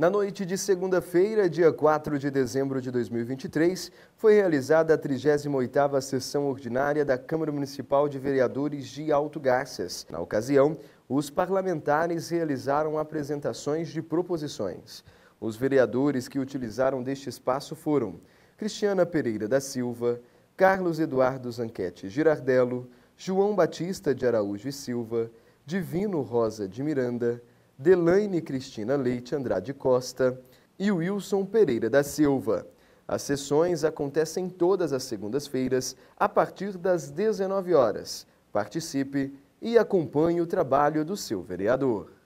Na noite de segunda-feira, dia 4 de dezembro de 2023, foi realizada a 38ª sessão ordinária da Câmara Municipal de Vereadores de Alto Garças. Na ocasião, os parlamentares realizaram apresentações de proposições. Os vereadores que utilizaram deste espaço foram Cristiana Pereira da Silva, Carlos Eduardo Zanquete Girardello, João Batista de Araújo e Silva, Divino Rosa de Miranda, Delaine Cristina Leite Andrade Costa e Wilson Pereira da Silva. As sessões acontecem todas as segundas-feiras, a partir das 19 horas. Participe e acompanhe o trabalho do seu vereador.